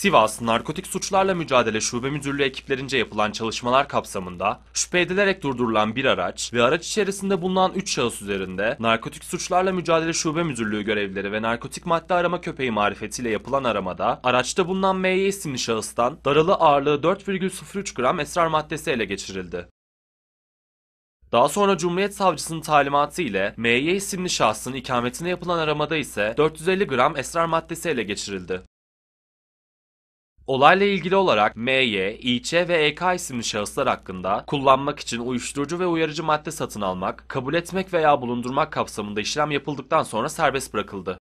Sivas Narkotik Suçlarla Mücadele Şube Müdürlüğü ekiplerince yapılan çalışmalar kapsamında şüphe edilerek durdurulan bir araç ve araç içerisinde bulunan 3 şahıs üzerinde Narkotik Suçlarla Mücadele Şube Müdürlüğü görevlileri ve narkotik madde arama köpeği marifetiyle yapılan aramada araçta bulunan MY isimli şahıstan daralı ağırlığı 4,03 gram esrar maddesi ele geçirildi. Daha sonra Cumhuriyet Savcısının talimatı ile MY isimli şahsın ikametine yapılan aramada ise 450 gram esrar maddesi ele geçirildi. Olayla ilgili olarak MY, İÇ ve EK isimli şahıslar hakkında kullanmak için uyuşturucu ve uyarıcı madde satın almak, kabul etmek veya bulundurmak kapsamında işlem yapıldıktan sonra serbest bırakıldı.